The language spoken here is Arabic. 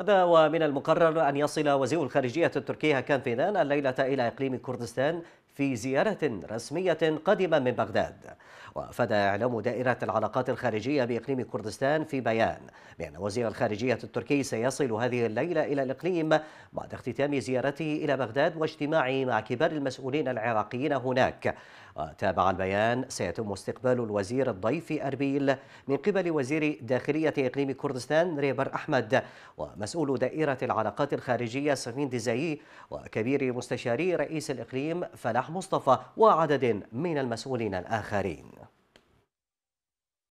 هذا ومن المقرر أن يصل وزير الخارجية التركي هكان فيدان الليلة إلى إقليم كردستان في زيارة رسمية قادمة من بغداد وأفاد إعلام دائرة العلاقات الخارجية بإقليم كردستان في بيان بأن وزير الخارجية التركي سيصل هذه الليلة إلى الإقليم بعد اختتام زيارته إلى بغداد واجتماعه مع كبار المسؤولين العراقيين هناك وتابع البيان سيتم استقبال الوزير الضيف أربيل من قبل وزير داخلية إقليم كردستان ريبر أحمد ومسؤول دائرة العلاقات الخارجية سفين ديزاي وكبير مستشاري رئيس الإقليم فلاح مصطفى وعدد من المسؤولين الآخرين